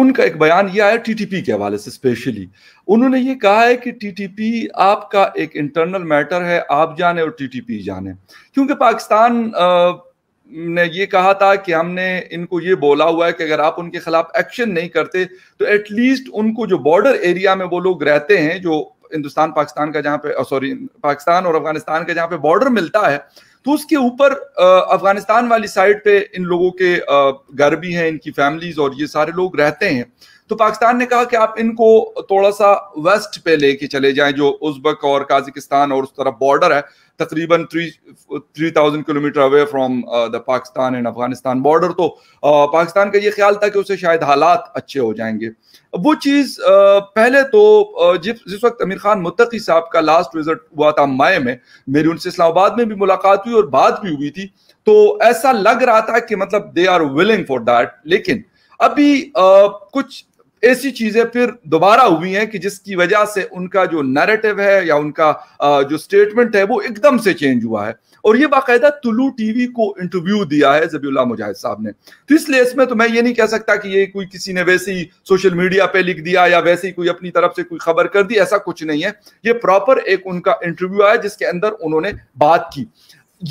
उनका एक बयान ये आया टीटीपी के हवाले से स्पेशली उन्होंने ये कहा है कि टीटीपी आपका एक इंटरनल मैटर है आप जाने और टीटीपी जाने क्योंकि पाकिस्तान ने ये कहा था कि हमने इनको ये बोला हुआ है कि अगर आप उनके खिलाफ एक्शन नहीं करते तो एटलीस्ट उनको जो बॉर्डर एरिया में वो लोग रहते हैं जो हिंदुस्तान पाकिस्तान का जहाँ पे सॉरी पाकिस्तान और अफगानिस्तान का जहाँ पे बॉर्डर मिलता है तो उसके ऊपर अफगानिस्तान वाली साइड पे इन लोगों के घर भी हैं इनकी फैमिलीज और ये सारे लोग रहते हैं तो पाकिस्तान ने कहा कि आप इनको थोड़ा सा वेस्ट पे लेके चले जाएं जो उजबक और काजिकिस्तान और उस तरफ बॉर्डर है तकरीबन three three thousand kilometer away from the Pakistan and Afghanistan border तो uh, पाकिस्तान का ये ख्याल था कि उसे शायद हालात अच्छे हो जाएंगे वो चीज़ uh, पहले तो uh, जिस जिस वक्त अमीर खान मुतकी साहब का लास्ट विजिट हुआ था मई में मेरी उनसे इस्लामाबाद में भी मुलाकात हुई और बात भी हुई थी तो ऐसा लग रहा था कि मतलब they are willing for that लेकिन अभी आ, कुछ ऐसी चीजें फिर दोबारा हुई हैं कि जिसकी वजह से उनका जो नैरेटिव है या उनका जो स्टेटमेंट है वो एकदम से चेंज हुआ है और ये बाकायदा तुलू टीवी को इंटरव्यू दिया है जबीला मुजाहिद साहब ने तो इसलिए इसमें तो मैं ये नहीं कह सकता कि ये कोई किसी ने वैसे ही सोशल मीडिया पे लिख दिया या वैसे ही कोई अपनी तरफ से कोई खबर कर दी ऐसा कुछ नहीं है ये प्रॉपर एक उनका इंटरव्यू आया जिसके अंदर उन्होंने बात की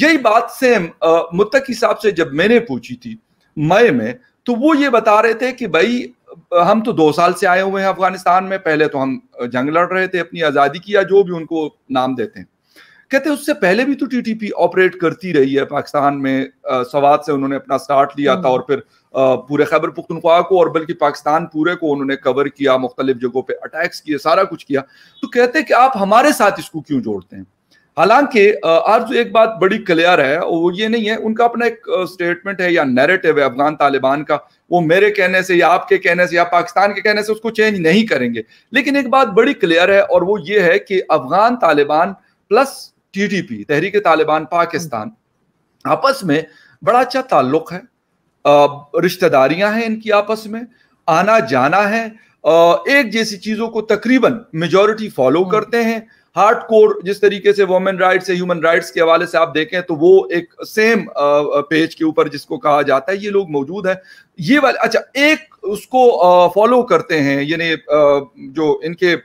यही बात सेम मुत्तकी साहब से जब मैंने पूछी थी मई में तो वो ये बता रहे थे कि भाई हम तो दो साल से आए हुए हैं अफगानिस्तान में पहले तो हम जंग लड़ रहे थे अपनी आज़ादी की या जो भी उनको नाम देते हैं कहते हैं उससे पहले भी तो टीटीपी ऑपरेट करती रही है पाकिस्तान में सवाद से उन्होंने अपना स्टार्ट लिया था हम्म। और फिर पूरे खैबर पुख्तनख्वा को और बल्कि पाकिस्तान पूरे को उन्होंने कवर किया मुख्तलिफ जगहों पर अटैक्स किए सारा कुछ किया तो कहते हैं कि आप हमारे साथ इसको क्यों जोड़ते हैं हालांकि आज एक बात बड़ी क्लियर है वो ये नहीं है उनका अपना एक स्टेटमेंट है या नैरेटिव है अफगान तालिबान का वो मेरे कहने से या आपके कहने से या पाकिस्तान के कहने से उसको चेंज नहीं करेंगे लेकिन एक बात बड़ी क्लियर है और वो ये है कि अफगान तालिबान प्लस टीटीपी तहरीक तालिबान पाकिस्तान आपस में बड़ा अच्छा ताल्लुक है रिश्तेदारियां हैं इनकी आपस में आना जाना है एक जैसी चीज़ों को तकरीबन मेजोरिटी हम्म। फॉलो करते हैं हार्ड कोर जिस तरीके से वोमेन राइट्स या ह्यूमन राइट्स के हवाले से आप देखें तो वो एक सेम पेज के ऊपर जिसको कहा जाता है ये लोग मौजूद हैं ये वाले अच्छा एक उसको फॉलो करते हैं यानी जो इनके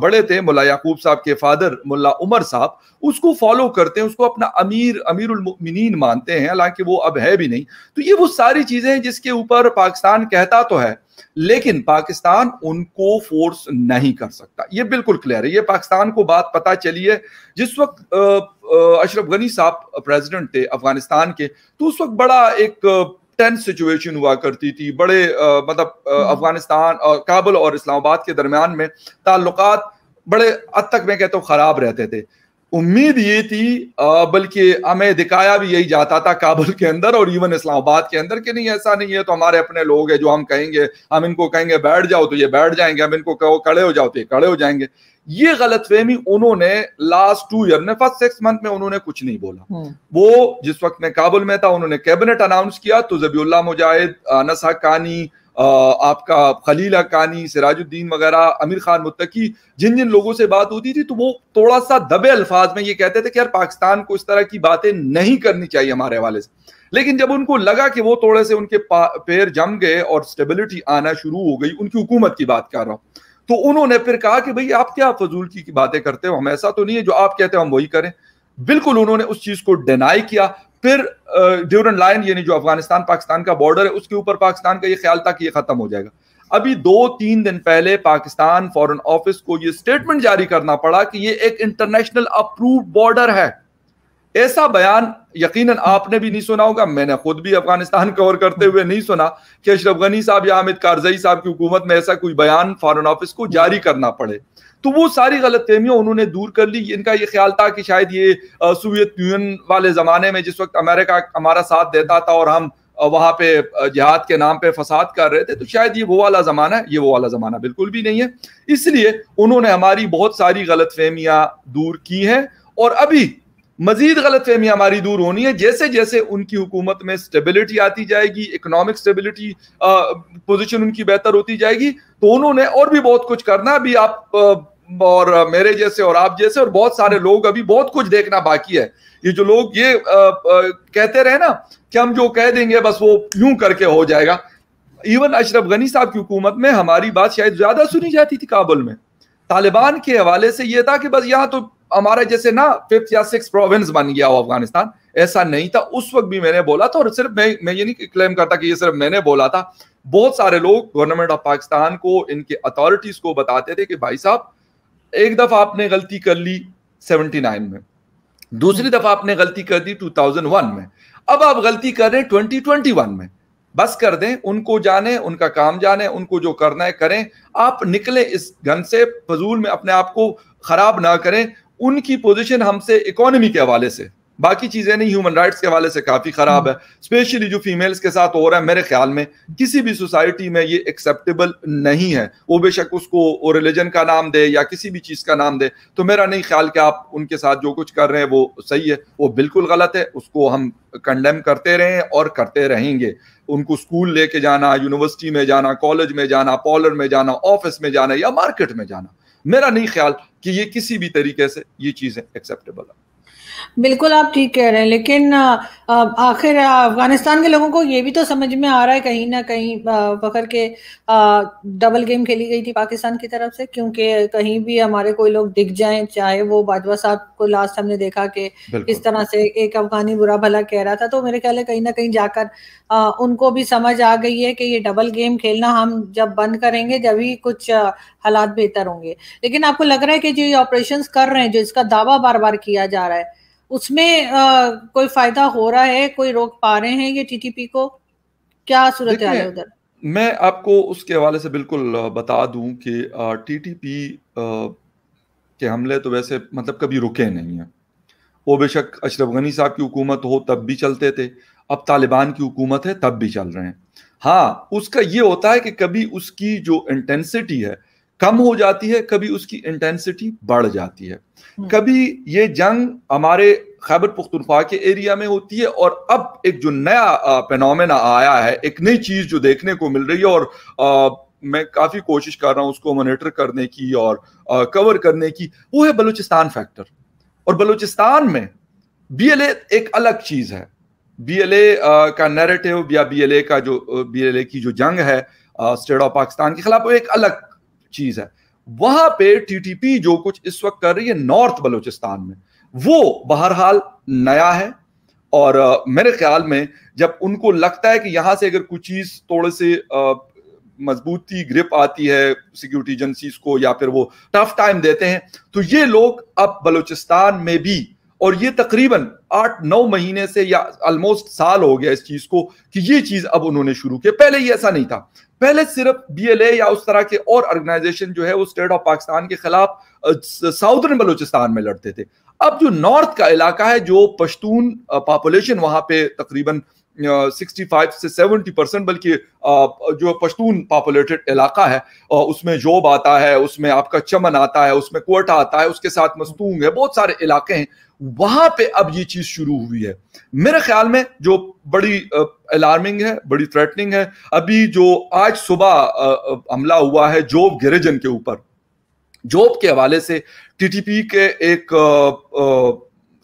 बड़े थे मुला याकूब साहब के फादर मुला उमर साहब उसको फॉलो करते हैं उसको अपना अमीर अमीर उलमिन मानते हैं हालांकि वो अब है भी नहीं तो ये वो सारी चीज़ें हैं जिसके ऊपर पाकिस्तान कहता तो है लेकिन पाकिस्तान उनको फोर्स नहीं कर सकता ये बिल्कुल क्लियर है ये पाकिस्तान को बात पता चली है जिस वक्त अशरफ गनी साहब प्रेसिडेंट थे अफगानिस्तान के तो उस वक्त बड़ा एक टेंस सिचुएशन हुआ करती थी बड़े आ, मतलब हम्म। अफगानिस्तान और काबुल और इस्लामाबाद के दरमियान में ताल्लुक बड़े हद तक मैं कहता हूँ खराब रहते थे उम्मीद ये थी बल्कि हमें दिखाया भी यही जाता था काबुल के अंदर और इवन इस्लामाबाद के अंदर कि नहीं ऐसा नहीं है तो हमारे अपने लोग हैं जो हम कहेंगे हम इनको कहेंगे बैठ जाओ तो ये बैठ जाएंगे हम इनको कहो खड़े हो जाओ तो ये खड़े हो जाएंगे ये गलत फहमी उन्होंने लास्ट टू ईयर में फर्स्ट सिक्स मंथ में उन्होंने कुछ नहीं बोला हम्म। वो जिस वक्त में काबुल में था उन्होंने कैबिनेट अनाउंस किया तो जबी मुजाहिद अनस हकानी आपका खलील अकानी सिराजुद्दीन वगैरह आमिर खान मुत्तकी जिन जिन लोगों से बात होती थी तो वो थोड़ा सा दबे अल्फाज में ये कहते थे कि यार पाकिस्तान को इस तरह की बातें नहीं करनी चाहिए हमारे हवाले से लेकिन जब उनको लगा कि वो थोड़े से उनके पैर जम गए और स्टेबिलिटी आना शुरू हो गई उनकी हुकूमत की बात कर रहा हूँ तो उन्होंने फिर कहा कि भाई आप क्या फजूल की, बातें करते हो हम ऐसा तो नहीं है जो आप कहते हो हम वही करें बिल्कुल उन्होंने उस चीज को डिनाई किया फिर ड्यूरन लाइन यानी जो अफगानिस्तान पाकिस्तान का बॉर्डर है उसके ऊपर पाकिस्तान का ये ख्याल था कि ये खत्म हो जाएगा अभी दो तीन दिन पहले पाकिस्तान फॉरेन ऑफिस को ये स्टेटमेंट जारी करना पड़ा कि ये एक इंटरनेशनल अप्रूव बॉर्डर है ऐसा बयान यकीनन आपने भी नहीं सुना होगा मैंने खुद भी अफगानिस्तान कवर करते हुए नहीं सुना कि अशरफ गनी साहब या अमित कारजई साहब की हुकूमत में ऐसा कोई बयान फॉरन ऑफिस को जारी करना पड़े तो वो सारी गलत उन्होंने दूर कर ली इनका ये ख्याल था कि शायद ये सोवियत यूनियन वाले ज़माने में जिस वक्त अमेरिका हमारा साथ देता था और हम वहाँ पे जिहाद के नाम पे फसाद कर रहे थे तो शायद ये वो वाला ज़माना है ये वो वाला ज़माना बिल्कुल भी नहीं है इसलिए उन्होंने हमारी बहुत सारी गलत फहमियाँ दूर की हैं और अभी मजीद गलत फहमी हमारी दूर होनी है जैसे जैसे उनकी हुकूमत में स्टेबिलिटी आती जाएगी इकोनॉमिक स्टेबिलिटी पोजिशन उनकी बेहतर होती जाएगी तो उन्होंने और भी बहुत कुछ करना अभी आप और मेरे जैसे और आप जैसे और बहुत सारे लोग अभी बहुत कुछ देखना बाकी है ये जो लोग ये आ, आ, कहते रहे ना कि हम जो कह देंगे बस वो यूं करके हो जाएगा इवन अशरफ गनी साहब की हुकूमत में हमारी बात शायद ज्यादा सुनी जाती थी काबुल में तालिबान के हवाले से यह था कि बस यहाँ तो हमारा जैसे ना फिफ्थ या सिक्स प्रोविंस बन गया हो अफगानिस्तान ऐसा नहीं था उस वक्त भी मैंने बोला था और सिर्फ मैं मैं ये नहीं क्लेम करता कि ये सिर्फ मैंने बोला था बहुत सारे लोग गवर्नमेंट ऑफ पाकिस्तान को इनके अथॉरिटीज को बताते थे कि भाई साहब एक दफा आपने गलती कर ली 79 में दूसरी दफा आपने गलती कर दी 2001 में अब आप गलती कर रहे हैं 2021 में बस कर दें उनको जाने उनका काम जाने उनको जो करना है करें आप निकले इस गन से फजूल में अपने आप को खराब ना करें उनकी पोजीशन हमसे इकोनॉमी के हवाले से बाकी चीज़ें नहीं ह्यूमन राइट्स के हवाले से काफ़ी ख़राब है स्पेशली हम्म। जो फीमेल्स के साथ हो रहा है मेरे ख्याल में किसी भी सोसाइटी में ये एक्सेप्टेबल नहीं है वो बेशक उसको रिलीजन का नाम दे या किसी भी चीज़ का नाम दे तो मेरा नहीं ख्याल कि आप उनके साथ जो कुछ कर रहे हैं वो सही है वो बिल्कुल गलत है उसको हम कंडेम करते रहे और करते रहेंगे उनको स्कूल लेके जाना यूनिवर्सिटी में जाना कॉलेज में जाना पॉलर में जाना ऑफिस में जाना या मार्केट में जाना मेरा नहीं ख्याल कि ये किसी भी तरीके से ये चीज़ें एक्सेप्टेबल है बिल्कुल आप ठीक कह रहे हैं लेकिन आखिर अफगानिस्तान के लोगों को ये भी तो समझ में आ रहा है कहीं ना कहीं फखर के डबल गेम खेली गई थी पाकिस्तान की तरफ से क्योंकि कहीं भी हमारे कोई लोग दिख जाएं चाहे वो बाजवा साहब को लास्ट हमने देखा कि इस तरह से एक अफगानी बुरा भला कह रहा था तो मेरे ख्याल है कहीं ना कहीं जाकर आ, उनको भी समझ आ गई है कि ये डबल गेम खेलना हम जब बंद करेंगे जब ही कुछ हालात बेहतर होंगे लेकिन आपको लग रहा है कि जो ये ऑपरेशन कर रहे हैं जो इसका दावा बार बार किया जा रहा है उसमें आ, कोई फायदा हो रहा है कोई रोक पा रहे हैं ये टीटीपी को क्या सूरत है उधर मैं आपको उसके हवाले से बिल्कुल बता दूं कि टीटीपी के हमले तो वैसे मतलब कभी रुके नहीं हैं वो बेशक अशरफ गनी साहब की हुकूमत हो तब भी चलते थे अब तालिबान की हुकूमत है तब भी चल रहे हैं हाँ उसका ये होता है कि कभी उसकी जो इंटेंसिटी है कम हो जाती है कभी उसकी इंटेंसिटी बढ़ जाती है हम्म। कभी ये जंग हमारे खैबर पुख्तनख्वा के एरिया में होती है और अब एक जो नया पेनोमेना आया है एक नई चीज जो देखने को मिल रही है और आ, मैं काफी कोशिश कर रहा हूँ उसको मॉनिटर करने की और आ, कवर करने की वो है बलूचिस्तान फैक्टर और बलूचिस्तान में बी एक अलग चीज है बी का नैरेटिव या बी का जो बी की जो जंग है स्टेट ऑफ पाकिस्तान के खिलाफ वो एक अलग चीज है वहां पे टीटीपी जो कुछ इस वक्त कर रही है नॉर्थ बलूचिस्तान में वो बहरहाल नया है और आ, मेरे ख्याल में जब उनको लगता है कि यहां से अगर कुछ चीज थोड़े से आ, मजबूती ग्रिप आती है सिक्योरिटी एजेंसीज को या फिर वो टफ टाइम देते हैं तो ये लोग अब बलूचिस्तान में भी और ये तकरीबन आठ नौ महीने से या ऑलमोस्ट साल हो गया इस चीज को कि ये चीज अब उन्होंने शुरू किया पहले ये ऐसा नहीं था पहले सिर्फ बीएलए या उस तरह के और ऑर्गेनाइजेशन जो है वो स्टेट ऑफ पाकिस्तान के खिलाफ साउदर्न बलूचिस्तान में लड़ते थे अब जो नॉर्थ का इलाका है जो पश्तून पॉपुलेशन वहां पे तकरीबन 65 से 70 परसेंट बल्कि जो पश्तून पॉपुलेटेड इलाका है उसमें जोब आता है उसमें आपका चमन आता है उसमें कोटा आता है उसके साथ मस्तूंग है बहुत सारे इलाके हैं वहां पे अब ये चीज शुरू हुई है मेरे ख्याल में जो बड़ी अलार्मिंग है बड़ी थ्रेटनिंग है अभी जो आज सुबह हमला हुआ है जोब गिरिजन के ऊपर जोब के हवाले से टीटीपी के एक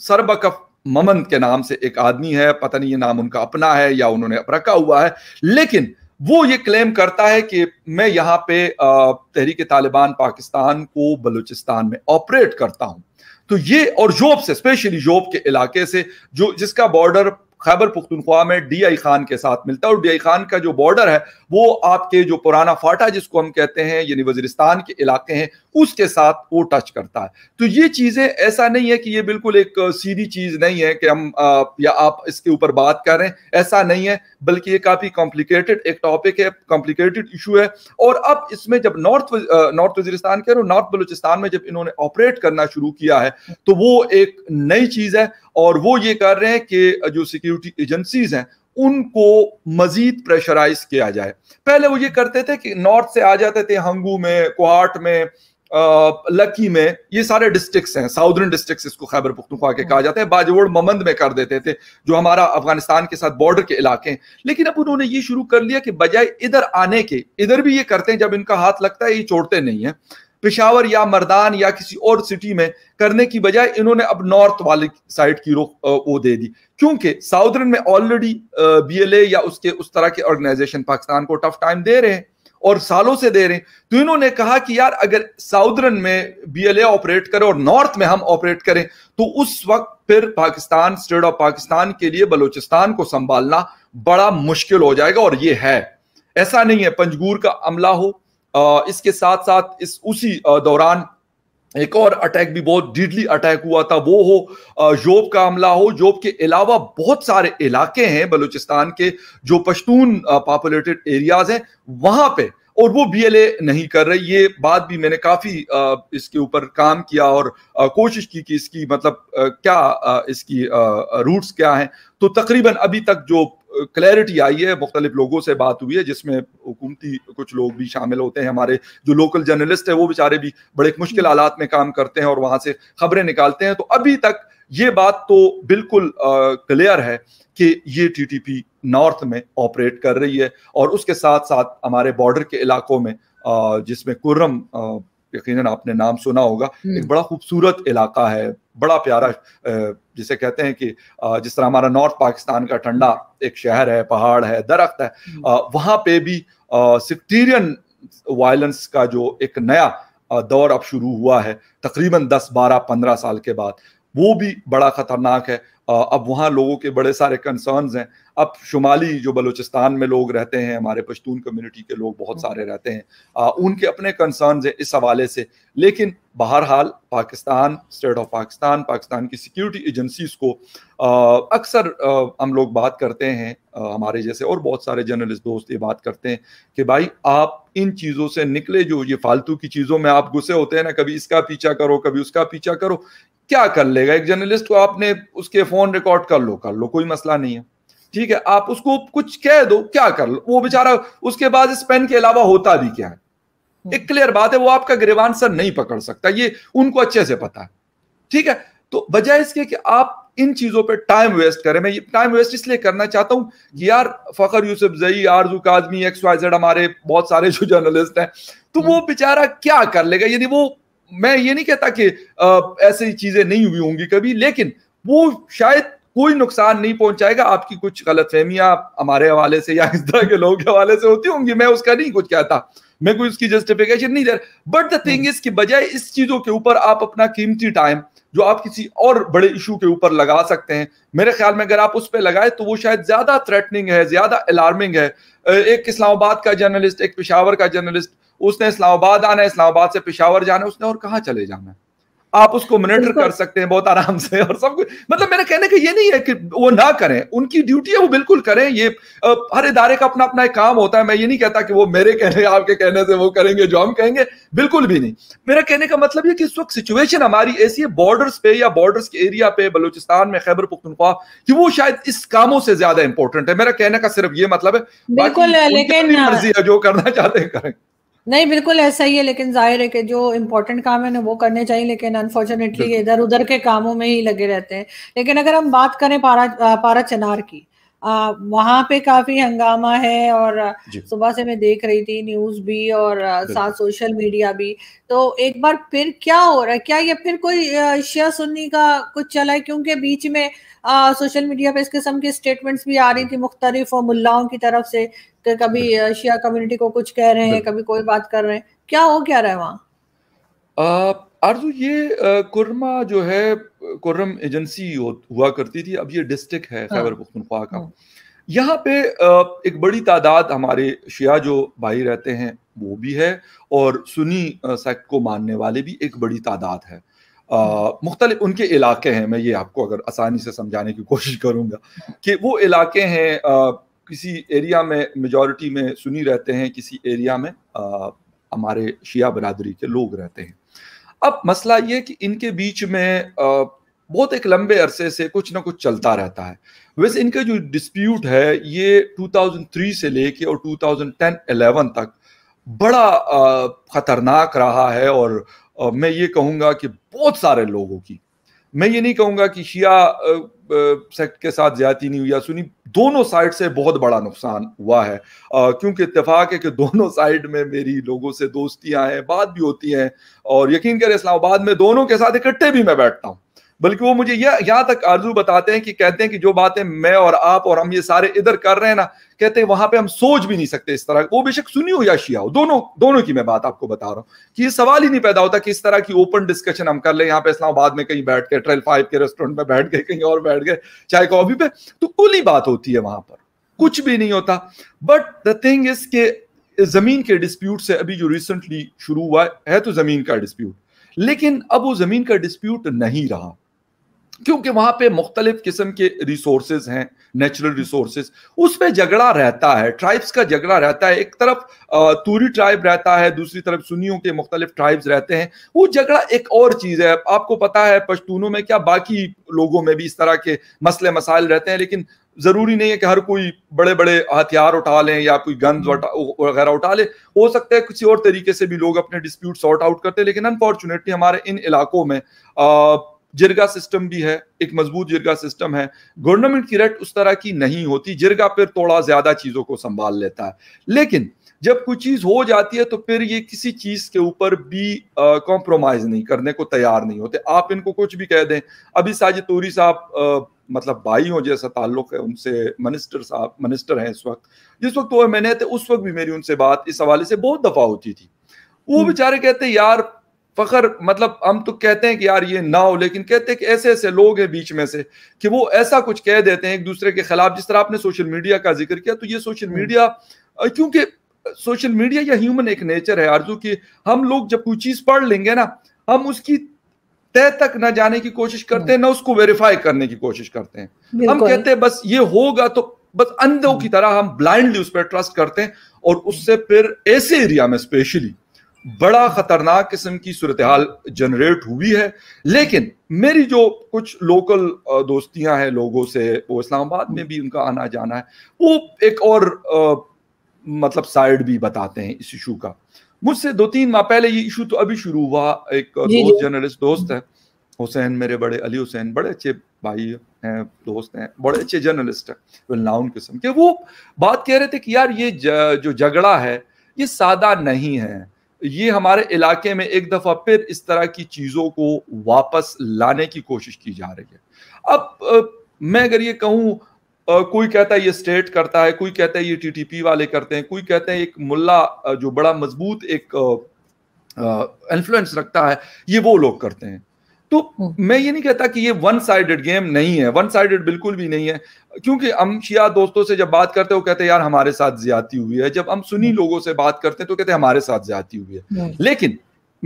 सरबकफ ममन के नाम से एक आदमी है पता नहीं ये नाम उनका अपना है या उन्होंने रखा हुआ है लेकिन वो ये क्लेम करता है कि मैं यहाँ पे तहरीक तालिबान पाकिस्तान को बलूचिस्तान में ऑपरेट करता हूँ तो ये और जोब से स्पेशली जोब के इलाके से जो जिसका बॉर्डर खैबर पुख्तनख्वा में डी आई खान के साथ मिलता है और डी आई खान का जो बॉर्डर है वो आपके जो पुराना फाटा जिसको हम कहते हैं यानी वजरिस्तान के इलाके हैं उसके साथ वो टच करता है तो ये चीजें ऐसा नहीं है कि ये बिल्कुल एक सीधी चीज नहीं है कि हम आ, या आप इसके ऊपर बात कर रहे हैं ऐसा नहीं है बल्कि ये काफी कॉम्प्लिकेटेड एक टॉपिक है कॉम्प्लिकेटेड इशू है और अब इसमें जब नॉर्थ नॉर्थ वजीरिस्तान के और नॉर्थ बलूचिस्तान में जब इन्होंने ऑपरेट करना शुरू किया है तो वो एक नई चीज है और वो ये कर रहे हैं कि जो सिक्योरिटी एजेंसीज हैं उनको मजीद प्रेशराइज किया जाए पहले वो ये करते थे कि नॉर्थ से आ जाते थे हंगू में कुहाट में लकी में ये सारे डिस्ट्रिक्ट हैं साउदर्न डिस्ट्रिक्ट इसको खैबर पुख्तुखा के कहा जाता है बाजवोड़ ममंद में कर देते थे जो हमारा अफगानिस्तान के साथ बॉर्डर के इलाके हैं लेकिन अब उन्होंने ये शुरू कर लिया कि बजाय इधर आने के इधर भी ये करते हैं जब इनका हाथ लगता है ये छोड़ते नहीं है पिशावर या मर्दान या किसी और सिटी में करने की बजाय इन्होंने अब नॉर्थ वाली साइड की रुख वो दे दी क्योंकि साउदर्न में ऑलरेडी बीएलए या उसके उस तरह के ऑर्गेनाइजेशन पाकिस्तान को टफ टाइम दे रहे हैं और सालों से दे रहे हैं तो इन्होंने कहा कि यार अगर साउदर्न में बीएलए ऑपरेट करें और नॉर्थ में हम ऑपरेट करें तो उस वक्त फिर पाकिस्तान स्टेट ऑफ पाकिस्तान के लिए बलूचिस्तान को संभालना बड़ा मुश्किल हो जाएगा और ये है ऐसा नहीं है पंजगूर का अमला हो इसके साथ साथ इस उसी दौरान एक और अटैक भी बहुत डीडली अटैक हुआ था वो हो जोब का हमला हो जोब के अलावा बहुत सारे इलाके हैं बलूचिस्तान के जो पश्तून पॉपुलेटेड एरियाज हैं वहां पे और वो बी नहीं कर रही ये बात भी मैंने काफी इसके ऊपर काम किया और कोशिश की कि इसकी मतलब क्या इसकी रूट्स क्या हैं तो तकरीबन अभी तक जो क्लैरिटी आई है मुख्तलिफ लोगों से बात हुई है जिसमें हुकूमती कुछ लोग भी शामिल होते हैं हमारे जो लोकल जर्नलिस्ट है वो बेचारे भी बड़े मुश्किल हालात में काम करते हैं और वहां से खबरें निकालते हैं तो अभी तक ये बात तो बिल्कुल क्लियर है कि ये टीटीपी नॉर्थ में ऑपरेट कर रही है और उसके साथ साथ हमारे बॉर्डर के इलाकों में जिसमें कुर्रम यकीनन आपने नाम सुना होगा हम्म। एक बड़ा खूबसूरत इलाका है बड़ा प्यारा जिसे कहते हैं कि जिस तरह हमारा नॉर्थ पाकिस्तान का ठंडा एक शहर है पहाड़ है दरख्त है हम्म। वहां पे भी सिक्टीरियन वायलेंस का जो एक नया दौर अब शुरू हुआ है तकरीबन 10 12 15 साल के बाद वो भी बड़ा खतरनाक है अब वहाँ लोगों के बड़े सारे कंसर्न्स हैं अब शुमाली जो बलूचिस्तान में लोग रहते हैं हमारे पश्तून कम्युनिटी के लोग बहुत सारे हम्म। रहते हैं आ, उनके अपने कंसर्न है इस हवाले से लेकिन बहरहाल पाकिस्तान स्टेट ऑफ पाकिस्तान पाकिस्तान की सिक्योरिटी एजेंसीज को अक्सर हम लोग बात करते हैं आ, हमारे जैसे और बहुत सारे जर्नलिस्ट दोस्त ये बात करते हैं कि भाई आप इन चीज़ों से निकले जो ये फालतू की चीज़ों में आप घुसे होते हैं ना कभी इसका पीछा करो कभी उसका पीछा करो क्या कर लेगा एक जर्नलिस्ट को आपने उसके फ़ोन रिकॉर्ड कर लो कर लो कोई मसला नहीं है ठीक है आप उसको कुछ कह दो क्या कर लो वो बेचारा उसके बाद इस पेन के अलावा होता भी क्या है एक क्लियर हम्म। बात है वो आपका सर नहीं पकड़ सकता ये उनको अच्छे से पता है ठीक है तो वजह इसके कि आप इन चीजों पे टाइम वेस्ट करें मैं ये टाइम वेस्ट इसलिए करना चाहता हूं कि यार फखर यूसुफ जई आरजू काजमी एक्स वाई जेड हमारे बहुत सारे जो जर्नलिस्ट हैं तो वो हम्म। बेचारा क्या कर लेगा यानी वो मैं ये नहीं कहता कि ऐसी चीजें नहीं हुई होंगी कभी लेकिन वो शायद कोई नुकसान नहीं पहुंचाएगा आपकी कुछ गलत फहमियां हमारे हवाले से या इस तरह के लोगों के हवाले से होती होंगी मैं उसका नहीं कुछ कहता मैं कोई उसकी जस्टिफिकेशन नहीं दे रहा बट द थिंग इज की बजाय इस चीजों के ऊपर आप अपना कीमती टाइम जो आप किसी और बड़े इशू के ऊपर लगा सकते हैं मेरे ख्याल में अगर आप उस पर लगाए तो वो शायद ज्यादा थ्रेटनिंग है ज्यादा अलार्मिंग है एक इस्लामाबाद का जर्नलिस्ट एक पिशावर का जर्नलिस्ट उसने इस्लामाबाद आना है इस्लामाबाद से पिशावर जाना है उसने और कहाँ चले जाना है आप उसको मॉनिटर कर सकते हैं बहुत आराम से और सब कुछ मतलब मेरा कहने का ये नहीं है कि वो ना करें उनकी ड्यूटी है वो बिल्कुल करें ये हर इदारे का अपना अपना एक काम होता है मैं ये नहीं कहता कि वो मेरे कहने आपके कहने से वो करेंगे जो हम कहेंगे बिल्कुल भी नहीं मेरा कहने का मतलब ये कि इस वक्त सिचुएशन हमारी ऐसी है बॉर्डर्स पे या बॉर्डर्स के एरिया पे बलूचिस्तान में खैबर पुख्तनख्वा कि वो शायद इस कामों से ज्यादा इंपॉर्टेंट है मेरा कहने का सिर्फ ये मतलब है बिल्कुल लेकिन मर्जी है जो करना चाहते हैं करें नहीं बिल्कुल ऐसा ही है लेकिन जाहिर है कि जो इम्पोर्टेंट काम है ना वो करने चाहिए लेकिन अनफॉर्चुनेटली इधर उधर के कामों में ही लगे रहते हैं लेकिन अगर हम बात करें पारा पारा चिनार की वहाँ पे काफी हंगामा है और सुबह से मैं देख रही थी न्यूज भी और साथ सोशल मीडिया भी तो एक बार फिर क्या हो रहा है क्या ये फिर कोई शिया सुन्नी का कुछ चला है क्योंकि बीच में आ, सोशल मीडिया पे इस किस्म के स्टेटमेंट्स भी आ रही थी मुख्तलिफ मुल्लाओं की तरफ से कि कभी शिया कम्युनिटी को कुछ कह रहे हैं कभी कोई बात कर रहे हैं क्या हो क्या रहा है वहाँ अर्जु ये कुरमा जो है कोर्रम एजेंसी हुआ करती थी अब ये डिस्ट्रिक्ट है हाँ। खैबर पख्तनख्वा का हाँ। यहाँ पे एक बड़ी तादाद हमारे शिया जो भाई रहते हैं वो भी है और सुनी सेक्ट को मानने वाले भी एक बड़ी तादाद है हाँ। मुख्तलिफ उनके इलाके हैं मैं ये आपको अगर आसानी से समझाने की कोशिश करूँगा कि वो इलाके हैं किसी एरिया में मेजॉरिटी में सुनी रहते हैं किसी एरिया में हमारे शिया बरदरी के लोग रहते हैं अब मसला ये कि इनके बीच में बहुत एक लंबे अरसे से कुछ ना कुछ चलता रहता है वैसे इनका जो डिस्प्यूट है ये 2003 से लेके और 2010-11 तक बड़ा ख़तरनाक रहा है और मैं ये कहूँगा कि बहुत सारे लोगों की मैं ये नहीं कहूँगा कि शिया सेक्ट के साथ ज्यादा नहीं हुई या सुनी दोनों साइड से बहुत बड़ा नुकसान हुआ है क्योंकि इतफाक है कि दोनों साइड में मेरी लोगों से दोस्तियां हैं बात भी होती हैं और यकीन करें इस्लामाबाद में दोनों के साथ इकट्ठे भी मैं बैठता हूँ बल्कि वो मुझे यह यहां तक आरजू बताते हैं कि कहते हैं कि जो बातें मैं और आप और हम ये सारे इधर कर रहे हैं ना कहते हैं वहां पे हम सोच भी नहीं सकते इस तरह वो बेशक सुनी हो या शिया हो दोनों दोनों की मैं बात आपको बता रहा हूं कि ये सवाल ही नहीं पैदा होता कि इस तरह की ओपन डिस्कशन हम कर ले यहाँ पे इस्लामाबाद में कहीं बैठ के ट्रेल फाइव के रेस्टोरेंट में बैठ गए कहीं और बैठ गए चाय कॉफी पे तो खुली बात होती है वहां पर कुछ भी नहीं होता बट द थिंग इज के जमीन के डिस्प्यूट से अभी जो रिसेंटली शुरू हुआ है तो जमीन का डिस्प्यूट लेकिन अब वो जमीन का डिस्प्यूट नहीं रहा क्योंकि वहां पे मुख्तलिफ किस्म के रिसोर्सेज हैं नेचुरल रिसोर्सेज उस पर झगड़ा रहता है ट्राइब्स का झगड़ा रहता है एक तरफ तूरी ट्राइब रहता है दूसरी तरफ सुनियों के मुख्तलिफ ट्राइब्स रहते हैं वो झगड़ा एक और चीज़ है आपको पता है पश्तूनों में क्या बाकी लोगों में भी इस तरह के मसले मसाइल रहते हैं लेकिन जरूरी नहीं है कि हर कोई बड़े बड़े हथियार उठा लें या कोई गन्स हम्म। वगैरह उठा ले हो सकता है किसी और तरीके से भी लोग अपने डिस्प्यूट सॉर्ट आउट करते हैं लेकिन अनफॉर्चुनेटली हमारे इन इलाकों में जिरगा सिस्टम भी है एक मजबूत जिरगा सिस्टम है गवर्नमेंट की रेट उस तरह की नहीं होती जिरगा फिर थोड़ा ज्यादा चीजों को संभाल लेता है लेकिन जब कोई चीज हो जाती है तो फिर ये किसी चीज के ऊपर भी कॉम्प्रोमाइज नहीं करने को तैयार नहीं होते आप इनको कुछ भी कह दें अभी साजिद तोरी साहब मतलब भाई हो जैसा ताल्लुक है उनसे मिनिस्टर साहब मिनिस्टर हैं इस वक्त जिस वक्त वो मैंने थे उस वक्त भी मेरी उनसे बात इस हवाले से बहुत दफा होती थी वो हम्म। बेचारे कहते यार फखर मतलब हम तो कहते हैं कि यार ये ना हो लेकिन कहते हैं कि ऐसे ऐसे लोग हैं बीच में से कि वो ऐसा कुछ कह देते हैं एक दूसरे के खिलाफ जिस तरह आपने सोशल मीडिया का जिक्र किया तो ये सोशल हम्म। मीडिया क्योंकि सोशल मीडिया या ह्यूमन एक नेचर है आरजू की हम लोग जब कोई चीज पढ़ लेंगे ना हम उसकी तय तक ना जाने की कोशिश करते हैं हम्म। ना उसको वेरीफाई करने की कोशिश करते हैं हम कहते हैं बस ये होगा तो बस अंधों की तरह हम ब्लाइंडली उस पर ट्रस्ट करते हैं और उससे फिर ऐसे एरिया में स्पेशली बड़ा खतरनाक किस्म की सूरत हाल जनरेट हुई है लेकिन मेरी जो कुछ लोकल दोस्तियां हैं लोगों से वो इस्लामाबाद में भी उनका आना जाना है वो एक और आ, मतलब साइड भी बताते हैं इस इशू का मुझसे दो तीन माह पहले ये इशू तो अभी शुरू हुआ एक दोस्त जर्नलिस्ट दोस्त है हुसैन मेरे बड़े अली हुसैन बड़े अच्छे भाई हैं दोस्त हैं बड़े अच्छे जर्नलिस्ट हैं किस्म के वो बात कह रहे थे कि यार ये ज, जो झगड़ा है ये सादा नहीं है ये हमारे इलाके में एक दफा फिर इस तरह की चीजों को वापस लाने की कोशिश की जा रही है अब मैं अगर ये आ, कोई कहता है ये स्टेट करता है कोई कहता है ये टीटीपी वाले करते हैं कोई कहते हैं एक मुल्ला जो बड़ा मजबूत एक इन्फ्लुएंस रखता है ये वो लोग करते हैं तो हम्म। मैं ये नहीं कहता कि ये वन साइडेड गेम नहीं है वन साइडेड बिल्कुल भी नहीं है क्योंकि हम शिया दोस्तों से जब बात करते हैं वो कहते हैं यार हमारे साथ ज्यादा हुई है जब हम सुनी हम्म। लोगों से बात करते हैं तो कहते हैं हमारे साथ ज्यादा हुई है हम्म। लेकिन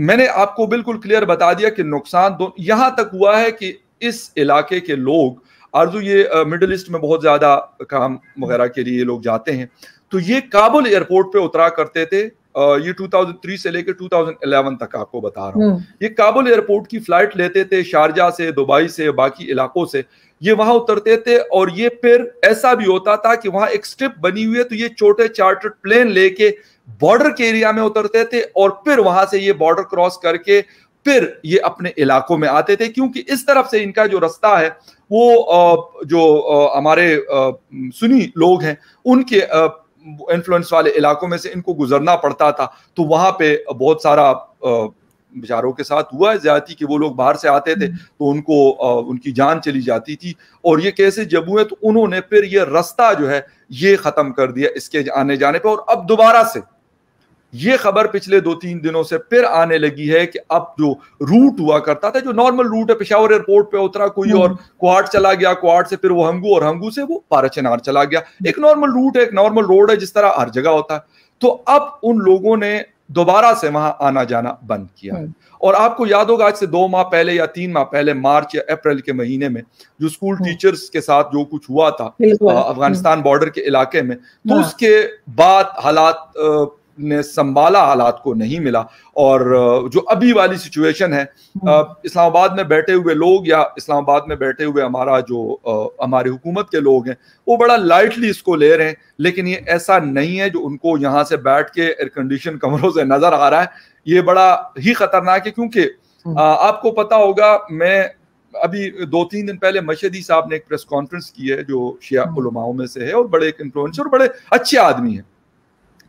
मैंने आपको बिल्कुल क्लियर बता दिया कि नुकसान दो यहां तक हुआ है कि इस इलाके के लोग आरजू ये मिडल ईस्ट में बहुत ज्यादा काम वगैरह के लिए लोग जाते हैं तो ये काबुल एयरपोर्ट पे उतरा करते थे ये 2003 से लेकर 2011 तक आपको बता रहा हूँ हम्म। ये काबुल एयरपोर्ट की फ्लाइट लेते थे शारजा से दुबई से बाकी इलाकों से ये वहां उतरते थे और ये फिर ऐसा भी होता था कि वहां एक स्ट्रिप बनी हुई है तो ये छोटे चार्टर्ड प्लेन लेके बॉर्डर के एरिया में उतरते थे और फिर वहां से ये बॉर्डर क्रॉस करके फिर ये अपने इलाकों में आते थे क्योंकि इस तरफ से इनका जो रास्ता है वो जो हमारे सुनी लोग हैं उनके इन्फ्लुएंस वाले इलाकों में से इनको गुजरना पड़ता था तो वहां पे बहुत सारा बेचारों के साथ हुआ है ज्यादा कि वो लोग बाहर से आते थे हम्म। तो उनको आ, उनकी जान चली जाती थी और ये कैसे जब हुए तो उन्होंने फिर ये रास्ता जो है ये खत्म कर दिया इसके आने जाने पर और अब दोबारा से ये खबर पिछले दो तीन दिनों से फिर आने लगी है कि अब जो रूट हुआ करता था जो नॉर्मल रूट है पेशावर एयरपोर्ट पे उतरा कोई और क्वाड हम्म। चला गया क्वाड से फिर वो हंगू और हंगू से वो पारा चिनार चला गया एक नॉर्मल रूट है एक नॉर्मल रोड है जिस तरह हर जगह होता है तो अब उन लोगों ने दोबारा से वहां आना जाना बंद किया है हम्म। और आपको याद होगा आज से दो माह पहले या तीन माह पहले मार्च या अप्रैल के महीने में जो स्कूल हम्म। टीचर्स के साथ जो कुछ हुआ था अफगानिस्तान बॉर्डर के इलाके में तो हाँ। उसके बाद हालात ने संभाला हालात को नहीं मिला और जो अभी वाली सिचुएशन है हम्म। इस्लामाबाद में बैठे हुए लोग या इस्लामाबाद में बैठे हुए हमारा जो हमारी हुकूमत के लोग हैं वो बड़ा लाइटली इसको ले रहे हैं लेकिन ये ऐसा नहीं है जो उनको यहाँ से बैठ के एयर कंडीशन कमरों से नजर आ रहा है ये बड़ा ही खतरनाक है क्योंकि हम्म। आपको पता होगा मैं अभी दो तीन दिन पहले मशदी साहब ने एक प्रेस कॉन्फ्रेंस की है जो शिया हम्म। उलमाओं में से है और बड़े एक इन्फ्लुएंसर और बड़े अच्छे आदमी हैं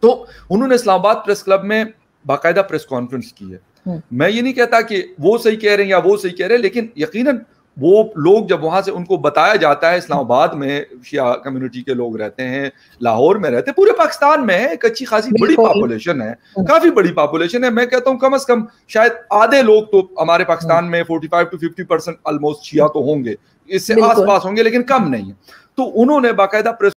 तो उन्होंने इस्लामाबाद प्रेस क्लब में बाकायदा प्रेस कॉन्फ्रेंस की है हम्म। मैं ये नहीं कहता कि वो सही कह रहे हैं या वो सही कह रहे हैं लेकिन यकीनन वो लोग जब वहां से उनको बताया जाता है इस्लामाबाद में शिया कम्युनिटी के लोग रहते हैं लाहौर में रहते हैं पूरे पाकिस्तान में एक अच्छी खासी बड़ी पॉपुलेशन है हम्म। काफ़ी बड़ी पॉपुलेशन है मैं कहता हूँ कम अज़ कम शायद आधे लोग तो हमारे पाकिस्तान हम्म। में 45 two fifty percent almost Shia तो होंगे इससे आसपास होंगे लेकिन कम नहीं है तो उन्होंने बाकायदा प्रेस